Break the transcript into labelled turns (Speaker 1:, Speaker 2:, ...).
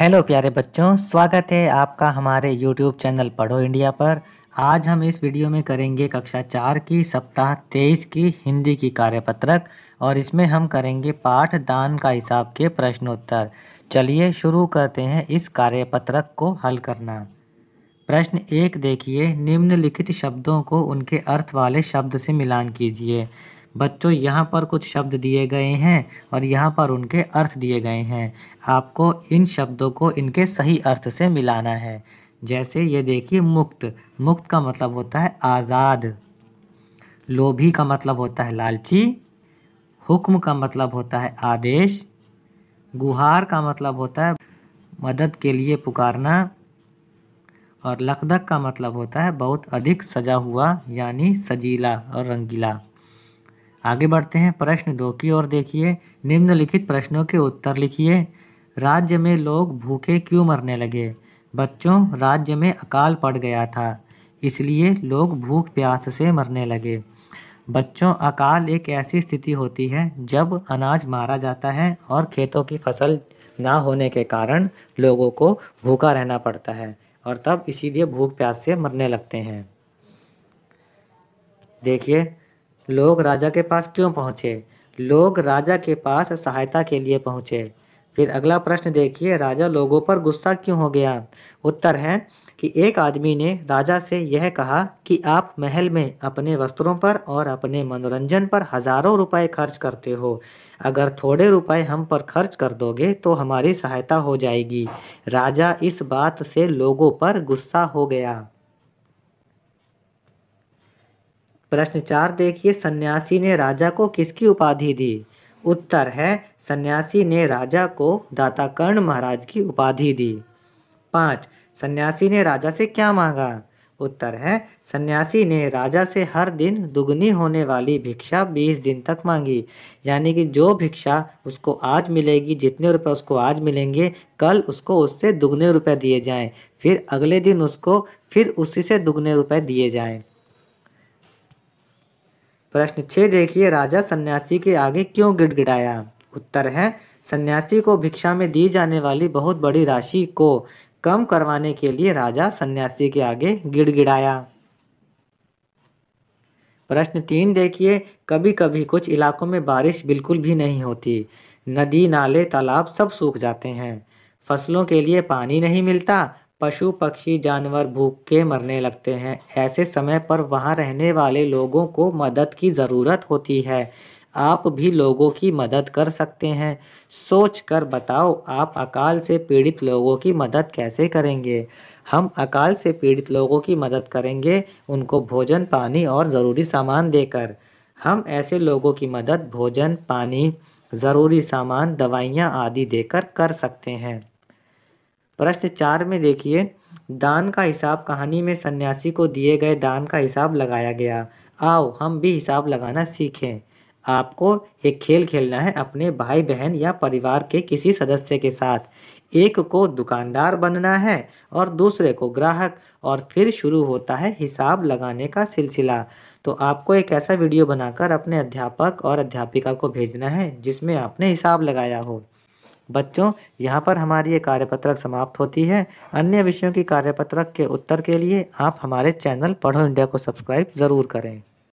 Speaker 1: hello प्यारे बच्चों स्वागत है आपका हमारे यूट्यूब चैनल पढ़ो इंडिया पर आज हम इस वीडियो में करेंगे कक्षा चार की सप्ताह तेईस की हिंदी की कार्यपत्रक और इसमें हम करेंगे पाठ दान का हिसाब के प्रश्नोत्तर चलिए शुरू करते हैं इस कार्यपत्रक को हल करना प्रश्न एक देखिए निम्नलिखित शब्दों को उनके अर्थ वाले शब्द से मिलान कीजिए बच्चों यहाँ पर कुछ शब्द दिए गए हैं और यहाँ पर उनके अर्थ दिए गए हैं आपको इन शब्दों को इनके सही अर्थ से मिलाना है जैसे ये देखिए मुक्त मुक्त का मतलब होता है आज़ाद लोभी का मतलब होता है लालची हुक्म का मतलब होता है आदेश गुहार का मतलब होता है मदद के लिए पुकारना और लकदक का मतलब होता है बहुत अधिक सजा हुआ यानी सजीला और रंगीला आगे बढ़ते हैं प्रश्न दो की ओर देखिए निम्नलिखित प्रश्नों के उत्तर लिखिए राज्य में लोग भूखे क्यों मरने लगे बच्चों राज्य में अकाल पड़ गया था इसलिए लोग भूख प्यास से मरने लगे बच्चों अकाल एक ऐसी स्थिति होती है जब अनाज मारा जाता है और खेतों की फसल ना होने के कारण लोगों को भूखा रहना पड़ता है और तब इसीलिए भूख प्यास से मरने लगते हैं देखिए लोग राजा के पास क्यों पहुँचे लोग राजा के पास सहायता के लिए पहुँचे फिर अगला प्रश्न देखिए राजा लोगों पर गुस्सा क्यों हो गया उत्तर है कि एक आदमी ने राजा से यह कहा कि आप महल में अपने वस्त्रों पर और अपने मनोरंजन पर हजारों रुपए खर्च करते हो अगर थोड़े रुपए हम पर खर्च कर दोगे तो हमारी सहायता हो जाएगी राजा इस बात से लोगों पर गुस्सा हो गया प्रश्न चार देखिए सन्यासी ने राजा को किसकी उपाधि दी उत्तर है सन्यासी ने राजा को दाता कर्ण महाराज की उपाधि दी पाँच सन्यासी ने राजा से क्या मांगा उत्तर है सन्यासी ने राजा से हर दिन दुगनी होने वाली भिक्षा बीस दिन तक मांगी यानी कि जो भिक्षा उसको आज मिलेगी जितने रुपए उसको आज मिलेंगे कल उसको उससे दुगने रुपए दिए जाएं फिर अगले दिन उसको फिर उसी से दुगने रुपए दिए जाएं प्रश्न छः देखिए राजा सन्यासी के आगे क्यों गिड़गिड़ाया उत्तर है सन्यासी को भिक्षा में दी जाने वाली बहुत बड़ी राशि को कम करवाने के लिए राजा सन्यासी के आगे गिड़गिड़ाया प्रश्न तीन देखिए कभी कभी कुछ इलाकों में बारिश बिल्कुल भी नहीं होती नदी नाले तालाब सब सूख जाते हैं फसलों के लिए पानी नहीं मिलता पशु पक्षी जानवर भूख के मरने लगते हैं ऐसे समय पर वहाँ रहने वाले लोगों को मदद की ज़रूरत होती है आप भी लोगों की मदद कर सकते हैं सोच कर बताओ आप अकाल से पीड़ित लोगों की मदद कैसे करेंगे हम अकाल से पीड़ित लोगों की मदद करेंगे उनको भोजन पानी और ज़रूरी सामान देकर हम ऐसे लोगों की मदद भोजन पानी ज़रूरी सामान दवाइयाँ आदि देकर कर सकते हैं प्रश्न चार में देखिए दान का हिसाब कहानी में सन्यासी को दिए गए दान का हिसाब लगाया गया आओ हम भी हिसाब लगाना सीखें आपको एक खेल खेलना है अपने भाई बहन या परिवार के किसी सदस्य के साथ एक को दुकानदार बनना है और दूसरे को ग्राहक और फिर शुरू होता है हिसाब लगाने का सिलसिला तो आपको एक ऐसा वीडियो बनाकर अपने अध्यापक और अध्यापिका को भेजना है जिसमें आपने हिसाब लगाया हो बच्चों यहाँ पर हमारी ये कार्यपत्रक समाप्त होती है अन्य विषयों की कार्यपत्रक के उत्तर के लिए आप हमारे चैनल पढ़ो इंडिया को सब्सक्राइब ज़रूर करें